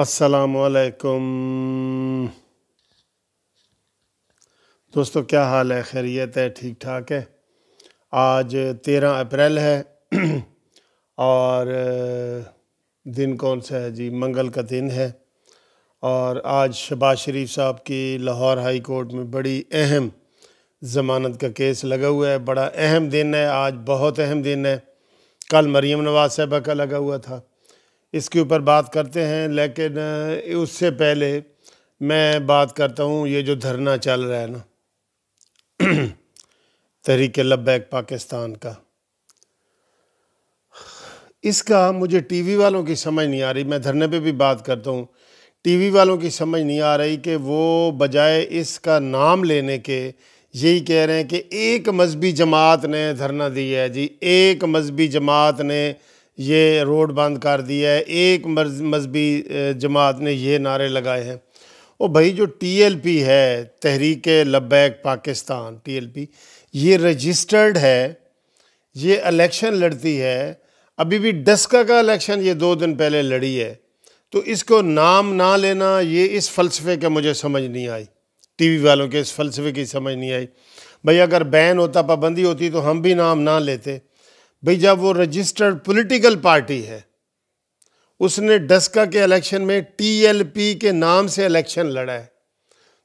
असलकुम दोस्तों क्या हाल है खैरियत है ठीक ठाक है आज तेरह अप्रैल है और दिन कौन सा है जी मंगल का दिन है और आज शबाज शरीफ साहब की लाहौर हाई कोर्ट में बड़ी अहम ज़मानत का केस लगा हुआ है बड़ा अहम दिन है आज बहुत अहम दिन है कल मरीम नवाज साहबा का लगा हुआ था इसके ऊपर बात करते हैं लेकिन उससे पहले मैं बात करता हूँ ये जो धरना चल रहा है ना तहरीक लबैक पाकिस्तान का इसका मुझे टीवी वालों की समझ नहीं आ रही मैं धरने पे भी बात करता हूँ टीवी वालों की समझ नहीं आ रही कि वो बजाय इसका नाम लेने के यही कह रहे हैं कि एक मजहबी जमात ने धरना दिया है जी एक मजहबी जमात ने ये रोड बंद कर दिया है एक मजहबी जमात ने ये नारे लगाए हैं और भाई जो टीएलपी है तहरीक लबैक पाकिस्तान टीएलपी ये रजिस्टर्ड है ये इलेक्शन लड़ती है अभी भी डस्का का इलेक्शन ये दो दिन पहले लड़ी है तो इसको नाम ना लेना ये इस फ़लसफ़े का मुझे समझ नहीं आई टीवी वालों के इस फ़लसफ़े की समझ नहीं आई भाई अगर बैन होता पाबंदी होती तो हम भी नाम ना लेते भाई जब वो रजिस्टर्ड पॉलिटिकल पार्टी है उसने डस्का के इलेक्शन में टीएलपी के नाम से इलेक्शन लड़ा है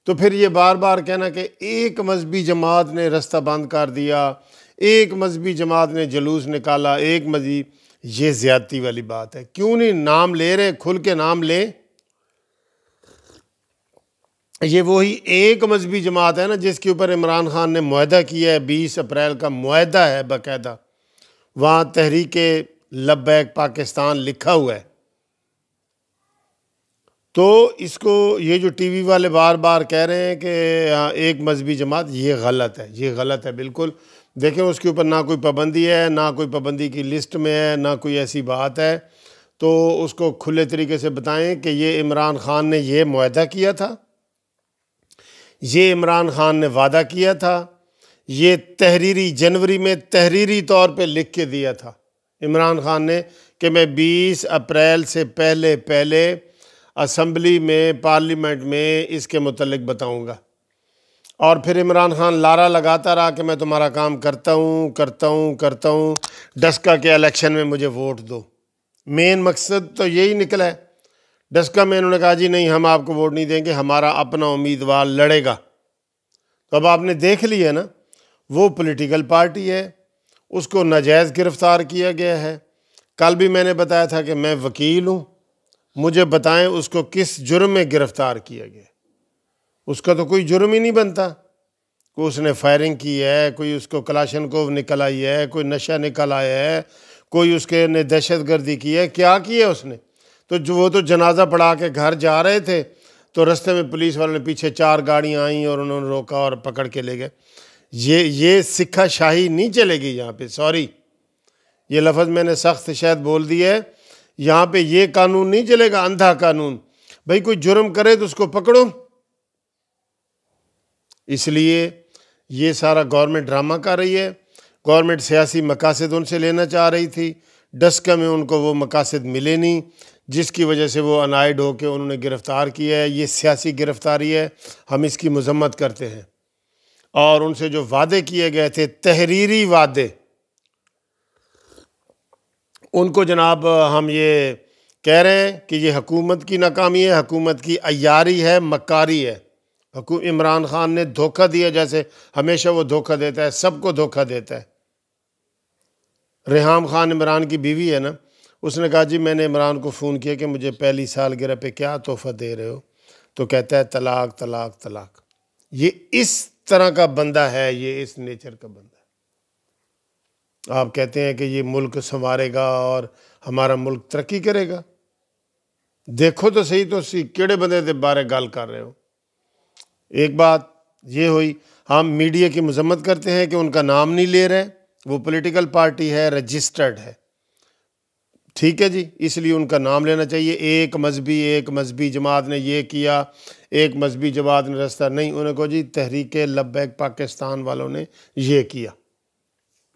तो फिर ये बार बार कहना कि एक मजहबी जमात ने रास्ता बंद कर दिया एक मजहबी जमात ने जलूस निकाला एक मजहब ये ज़्यादती वाली बात है क्यों नहीं नाम ले रहे खुल के नाम लें ये वही एक मजहबी जमात है ना जिसके ऊपर इमरान खान ने माहा किया है बीस अप्रैल का माहा है बाकायदा वहाँ तहरीक लब्बैक पाकिस्तान लिखा हुआ है तो इसको ये जो टीवी वाले बार बार कह रहे हैं कि एक मजहबी जमात ये गलत है ये गलत है बिल्कुल देखें उसके ऊपर ना कोई पाबंदी है ना कोई पाबंदी की लिस्ट में है ना कोई ऐसी बात है तो उसको खुले तरीके से बताएं कि ये इमरान ख़ान ने ये माहा किया था ये इमरान ख़ान ने वादा किया था ये तहरीरी जनवरी में तहरीरी तौर पे लिख के दिया था इमरान ख़ान ने कि मैं 20 अप्रैल से पहले पहले असम्बली में पार्लियामेंट में इसके मतलब बताऊंगा और फिर इमरान ख़ान लारा लगाता रहा कि मैं तुम्हारा काम करता हूँ करता हूँ करता हूँ डस्का के इलेक्शन में मुझे वोट दो मेन मकसद तो यही निकला है डस्का में इन्होंने कहा जी नहीं हम आपको वोट नहीं देंगे हमारा अपना उम्मीदवार लड़ेगा तो अब आपने देख लिया ना वो पॉलिटिकल पार्टी है उसको नाजायज़ गिरफ़्तार किया गया है कल भी मैंने बताया था कि मैं वकील हूँ मुझे बताएं उसको किस जुर्म में गिरफ़्तार किया गया उसका तो कोई जुर्म ही नहीं बनता को उसने फायरिंग की है कोई उसको कलाशन को निकल आई है कोई नशा निकल आया है कोई उसके ने दहशत गर्दी की है क्या किया उसने तो जो वो तो जनाजा पढ़ा के घर जा रहे थे तो रस्ते में पुलिस वालों ने पीछे चार गाड़ियाँ आई और उन्होंने रोका और पकड़ के ले गए ये ये सिक्खा शाही नहीं चलेगी यहाँ पे सॉरी ये लफ्ज़ मैंने सख्त शायद बोल दिया है यहाँ पे ये कानून नहीं चलेगा अंधा कानून भाई कोई जुर्म करे तो उसको पकड़ो इसलिए ये सारा गवर्नमेंट ड्रामा कर रही है गवर्नमेंट सियासी मकासद उनसे लेना चाह रही थी डस्क में उनको वो मकासद मिले नहीं जिसकी वजह से वो अनाइड होकर उन्होंने गिरफ़्तार किया है ये सियासी गिरफ़्तारी है हम इसकी मजम्मत करते हैं और उनसे जो वादे किए गए थे तहरीरी वादे उनको जनाब हम ये कह रहे हैं कि ये हकूमत की नाकामी है हकूमत की अयारी है मकारी है इमरान ख़ान ने धोखा दिया जैसे हमेशा वो धोखा देता है सबको धोखा देता है रेहाम ख़ान इमरान की बीवी है ना उसने कहा जी मैंने इमरान को फ़ोन किया कि मुझे पहली सालगिरह पे क्या तोहफ़ा दे रहे हो तो कहता है तलाक तलाक तलाक ये इस तरह का बंदा है ये इस नेचर का बंदा है आप कहते हैं कि ये मुल्क संवारेगा और हमारा मुल्क तरक्की करेगा देखो तो सही तो सी किड़े बंदे के बारे गल कर रहे हो एक बात ये हुई हम मीडिया की मजम्मत करते हैं कि उनका नाम नहीं ले रहे वो पॉलिटिकल पार्टी है रजिस्टर्ड है ठीक है जी इसलिए उनका नाम लेना चाहिए एक मजहबी एक मजहबी जमात ने यह किया एक मजहबी जमात ने रास्ता नहीं उन्हें को जी तहरीक लब्बैक पाकिस्तान वालों ने यह किया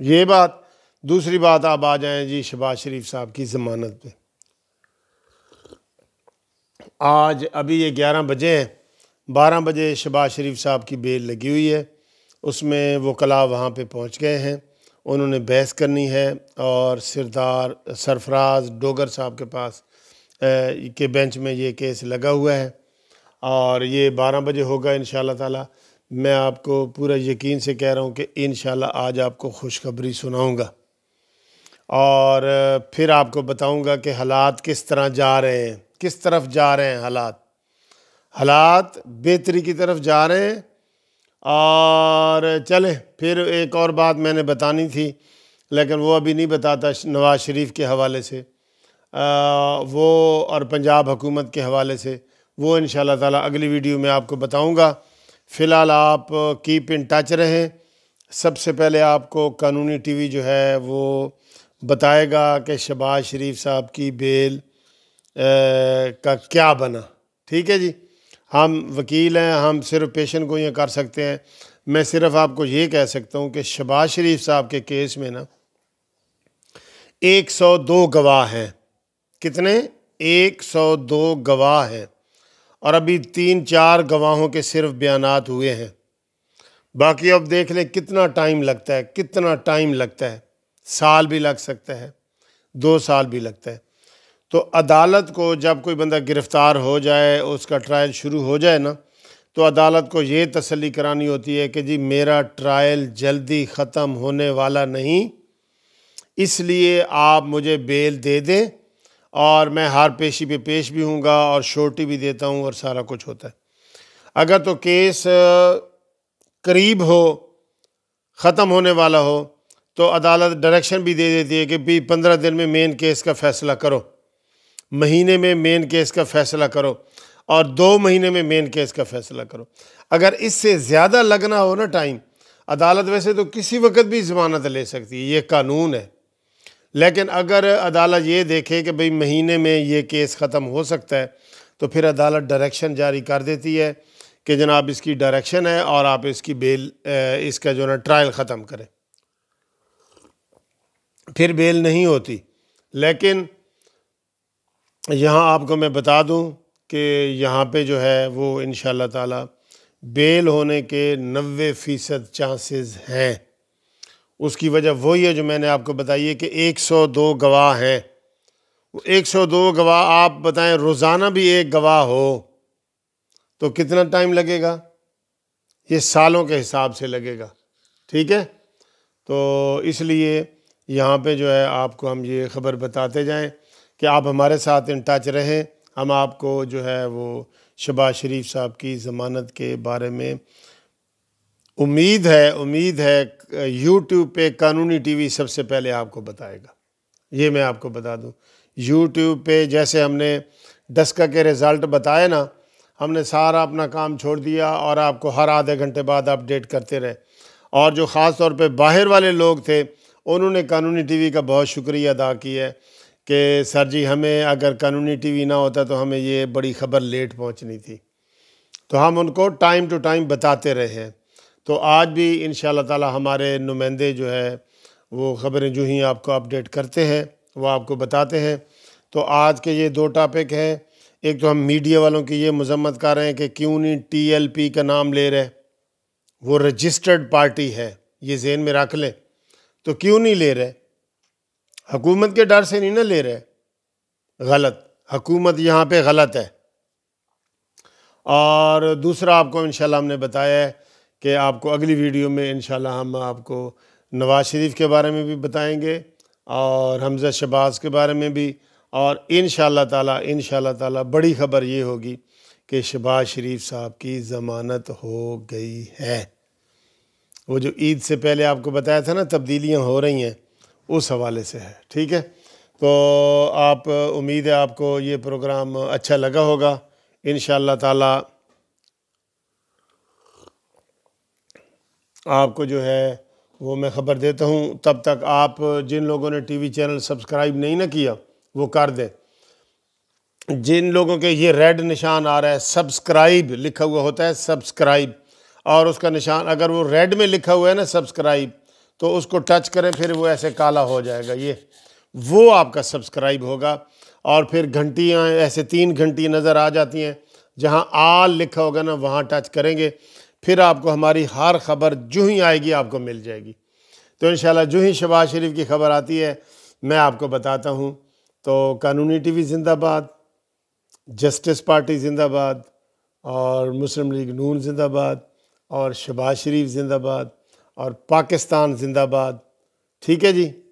ये बात दूसरी बात आप आ जाएं जी शबाज शरीफ साहब की ज़मानत पे आज अभी ये ग्यारह बजे हैं बारह बजे शबाज शरीफ साहब की बेल लगी हुई है उसमें वो कला वहाँ पे पहुँच गए हैं उन्होंने बहस करनी है और सिरदार सरफराज डोगर साहब के पास के बेंच में ये केस लगा हुआ है और ये बारह बजे होगा इन ताला मैं आपको पूरा यकीन से कह रहा हूँ कि इन आज आपको खुशखबरी सुनाऊँगा और फिर आपको बताऊँगा कि हालात किस तरह जा रहे हैं किस तरफ जा रहे हैं हालात हालात बेहतरी की तरफ जा रहे हैं और चले फिर एक और बात मैंने बतानी थी लेकिन वो अभी नहीं बताता नवाज़ शरीफ के हवाले से आ, वो और पंजाब हुकूमत के हवाले से वो इन ताला अगली वीडियो में आपको बताऊंगा फ़िलहाल आप कीप इन टच रहें सबसे पहले आपको कानूनी टीवी जो है वो बताएगा कि शबाज शरीफ साहब की बेल आ, का क्या बना ठीक है जी हम वकील हैं हम सिर्फ पेशेंट को ये कर सकते हैं मैं सिर्फ आपको ये कह सकता हूँ कि शबाज शरीफ साहब के केस में ना एक सौ दो गवाह हैं कितने एक सौ दो गवाह हैं और अभी तीन चार गवाहों के सिर्फ बयान हुए हैं बाकी अब देख लें कितना टाइम लगता है कितना टाइम लगता है साल भी लग सकता है दो साल भी लगता है तो अदालत को जब कोई बंदा गिरफ़्तार हो जाए उसका ट्रायल शुरू हो जाए ना तो अदालत को ये तसली करानी होती है कि जी मेरा ट्रायल जल्दी ख़त्म होने वाला नहीं इसलिए आप मुझे बेल दे दें और मैं हार पेशी पे पेश भी हूँगा और शोटी भी देता हूँ और सारा कुछ होता है अगर तो केस करीब हो ख़त्म होने वाला हो तो अदालत डायरेक्शन भी दे देती है कि भी पंद्रह दिन में मेन केस का फ़ैसला करो महीने में मेन केस का फैसला करो और दो महीने में मेन केस का फैसला करो अगर इससे ज़्यादा लगना हो ना टाइम अदालत वैसे तो किसी वक्त भी ज़मानत ले सकती है ये कानून है लेकिन अगर अदालत ये देखे कि भाई महीने में ये केस ख़त्म हो सकता है तो फिर अदालत डायरेक्शन जारी कर देती है कि जनाब इसकी डायरेक्शन है और आप इसकी बेल इसका जो ना ट्रायल ख़त्म करें फिर बेल नहीं होती लेकिन यहाँ आपको मैं बता दूँ कि यहाँ पे जो है वो इन ताला बेल होने के नबे फ़ीसद चांसेस हैं उसकी वजह वही है जो मैंने आपको बताई है कि 102 गवाह हैं 102 गवाह आप बताएं रोज़ाना भी एक गवाह हो तो कितना टाइम लगेगा ये सालों के हिसाब से लगेगा ठीक है तो इसलिए यहाँ पे जो है आपको हम ये ख़बर बताते जाएं कि आप हमारे साथ इन टच रहें हम आपको जो है वो शबाज शरीफ साहब की ज़मानत के बारे में उम्मीद है उम्मीद है यूट्यूब पे कानूनी टीवी सबसे पहले आपको बताएगा ये मैं आपको बता दूं यूट्यूब पे जैसे हमने डस्का के रिज़ल्ट बताए ना हमने सारा अपना काम छोड़ दिया और आपको हर आधे घंटे बाद अपडेट करते रहे और जो ख़ास तौर पे बाहर वाले लोग थे उन्होंने कानूनी टीवी का बहुत शुक्रिया अदा किया है कि सर जी हमें अगर कानूनी टीवी ना होता तो हमें ये बड़ी ख़बर लेट पहुंचनी थी तो हम उनको टाइम टू टाइम बताते रहे हैं तो आज भी इन ताला हमारे नुमाइंदे जो है वो ख़बरें जो ही आपको अपडेट करते हैं वो आपको बताते हैं तो आज के ये दो टॉपिक हैं एक तो हम मीडिया वालों की ये मजम्मत कर रहे हैं कि क्यों नहीं टी का नाम ले रहे वो रजिस्टर्ड पार्टी है ये जेन में रख लें तो क्यों नहीं ले रहे हकूमत के डर से नहीं ना ले रहे गलत हकूमत यहाँ पे गलत है और दूसरा आपको इन हमने बताया है कि आपको अगली वीडियो में इन हम आपको नवाज़ शरीफ के बारे में भी बताएंगे और हमज़ा शबाज के बारे में भी और इन ताला इन ताला बड़ी ख़बर ये होगी कि शबाज शरीफ साहब की ज़मानत हो गई है वो जो ईद से पहले आपको बताया था ना तब्दीलियाँ हो रही हैं उस हवाले से है ठीक है तो आप उम्मीद है आपको ये प्रोग्राम अच्छा लगा होगा इन ताला आपको जो है वो मैं ख़बर देता हूँ तब तक आप जिन लोगों ने टीवी चैनल सब्सक्राइब नहीं ना किया वो कर दें जिन लोगों के ये रेड निशान आ रहा है सब्सक्राइब लिखा हुआ होता है सब्सक्राइब और उसका निशान अगर वो रेड में लिखा हुआ है ना सब्सक्राइब तो उसको टच करें फिर वो ऐसे काला हो जाएगा ये वो आपका सब्सक्राइब होगा और फिर घंटियाँ ऐसे तीन घंटी नज़र आ जाती हैं जहाँ आल लिखा होगा ना वहाँ टच करेंगे फिर आपको हमारी हर खबर जो ही आएगी आपको मिल जाएगी तो इन जो ही शबाज शरीफ की खबर आती है मैं आपको बताता हूँ तो कानूनी टीवी जिंदाबाद जस्टिस पार्टी जिंदाबाद और मुस्लिम लीग नून जिंदाबाद और शबाज शरीफ जिंदाबाद और पाकिस्तान जिंदाबाद ठीक है जी